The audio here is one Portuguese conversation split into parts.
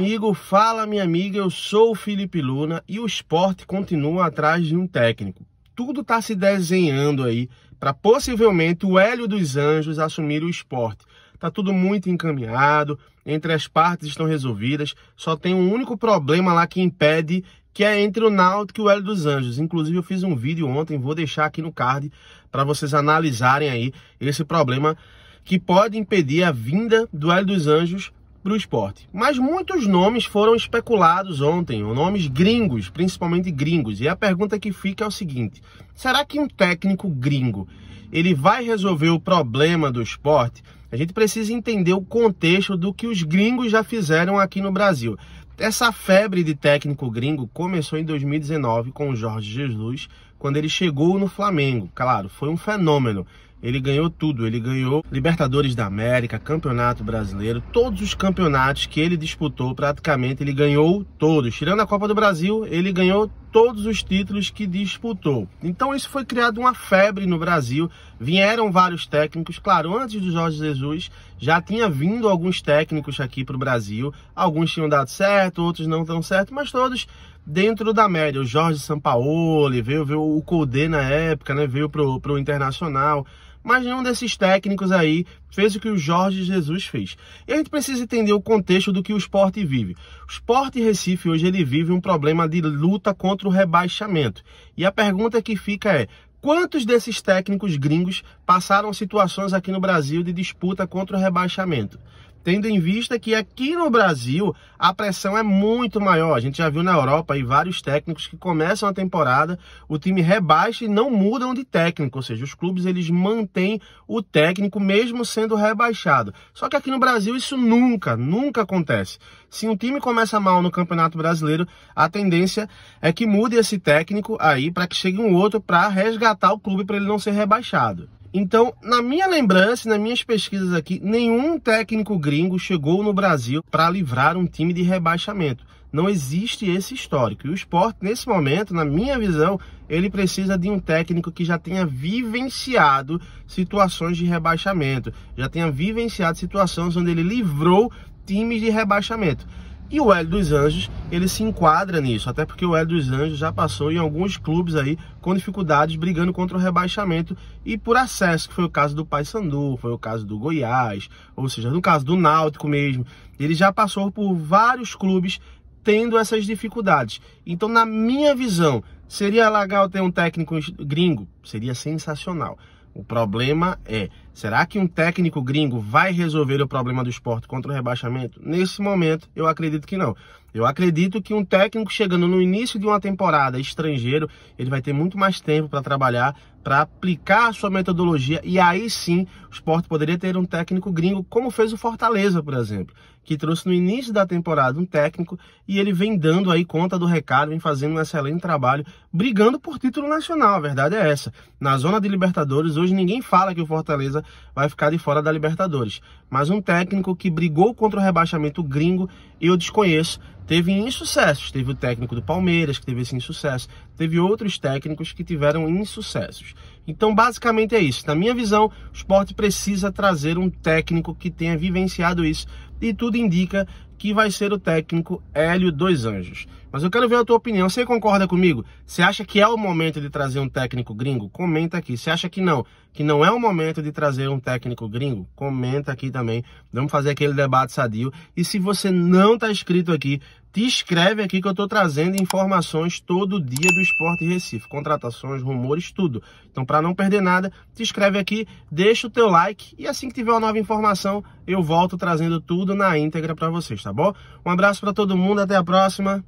amigo, fala minha amiga, eu sou o Felipe Luna e o esporte continua atrás de um técnico. Tudo está se desenhando aí para possivelmente o Hélio dos Anjos assumir o esporte. está tudo muito encaminhado, entre as partes estão resolvidas, só tem um único problema lá que impede, que é entre o Náutico e o Hélio dos Anjos. Inclusive eu fiz um vídeo ontem, vou deixar aqui no card para vocês analisarem aí esse problema que pode impedir a vinda do Hélio dos Anjos para o esporte. Mas muitos nomes foram especulados ontem, nomes gringos, principalmente gringos. E a pergunta que fica é o seguinte: será que um técnico gringo ele vai resolver o problema do esporte? A gente precisa entender o contexto do que os gringos já fizeram aqui no Brasil. Essa febre de técnico gringo começou em 2019 com o Jorge Jesus, quando ele chegou no Flamengo. Claro, foi um fenômeno. Ele ganhou tudo, ele ganhou Libertadores da América, Campeonato Brasileiro, todos os campeonatos que ele disputou, praticamente ele ganhou todos. Tirando a Copa do Brasil, ele ganhou todos os títulos que disputou. Então isso foi criado uma febre no Brasil. Vieram vários técnicos, claro, antes do Jorge Jesus já tinha vindo alguns técnicos aqui para o Brasil. Alguns tinham dado certo, outros não tão certo, mas todos dentro da média. O Jorge Sampaoli veio, veio o Codê na época, né? Veio pro, pro Internacional. Mas nenhum desses técnicos aí fez o que o Jorge Jesus fez. E a gente precisa entender o contexto do que o esporte vive. O esporte Recife hoje ele vive um problema de luta contra o rebaixamento. E a pergunta que fica é, Quantos desses técnicos gringos passaram situações aqui no Brasil de disputa contra o rebaixamento? tendo em vista que aqui no Brasil a pressão é muito maior. A gente já viu na Europa aí vários técnicos que começam a temporada, o time rebaixa e não mudam de técnico, ou seja, os clubes eles mantêm o técnico mesmo sendo rebaixado. Só que aqui no Brasil isso nunca, nunca acontece. Se um time começa mal no Campeonato Brasileiro, a tendência é que mude esse técnico aí para que chegue um outro para resgatar o clube para ele não ser rebaixado. Então, na minha lembrança, nas minhas pesquisas aqui, nenhum técnico gringo chegou no Brasil para livrar um time de rebaixamento. Não existe esse histórico. E o esporte, nesse momento, na minha visão, ele precisa de um técnico que já tenha vivenciado situações de rebaixamento, já tenha vivenciado situações onde ele livrou times de rebaixamento. E o Hélio dos Anjos, ele se enquadra nisso, até porque o Hélio dos Anjos já passou em alguns clubes aí com dificuldades, brigando contra o rebaixamento e por acesso, que foi o caso do Paysandu, foi o caso do Goiás, ou seja, no caso do Náutico mesmo. Ele já passou por vários clubes tendo essas dificuldades. Então, na minha visão, seria legal ter um técnico gringo? Seria sensacional. O problema é, será que um técnico gringo vai resolver o problema do esporte contra o rebaixamento? Nesse momento, eu acredito que não. Eu acredito que um técnico chegando no início de uma temporada estrangeiro, ele vai ter muito mais tempo para trabalhar, para aplicar a sua metodologia e aí sim o esporte poderia ter um técnico gringo, como fez o Fortaleza, por exemplo, que trouxe no início da temporada um técnico e ele vem dando aí conta do recado, vem fazendo um excelente trabalho, brigando por título nacional, a verdade é essa. Na zona de Libertadores, hoje ninguém fala que o Fortaleza vai ficar de fora da Libertadores, mas um técnico que brigou contra o rebaixamento gringo eu desconheço, teve insucessos. Teve o técnico do Palmeiras que teve esse insucesso, teve outros técnicos que tiveram insucessos. Então, basicamente é isso. Na minha visão, o esporte precisa trazer um técnico que tenha vivenciado isso e tudo indica que vai ser o técnico Hélio Dois Anjos. Mas eu quero ver a tua opinião. Você concorda comigo? Você acha que é o momento de trazer um técnico gringo? Comenta aqui. Você acha que não? Que não é o momento de trazer um técnico gringo? Comenta aqui também. Vamos fazer aquele debate sadio. E se você não está inscrito aqui te escreve aqui que eu estou trazendo informações todo dia do Esporte Recife, contratações, rumores, tudo. Então, para não perder nada, te inscreve aqui, deixa o teu like e assim que tiver uma nova informação, eu volto trazendo tudo na íntegra para vocês, tá bom? Um abraço para todo mundo, até a próxima.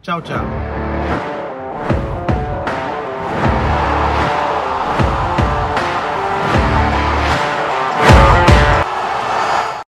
Tchau, tchau.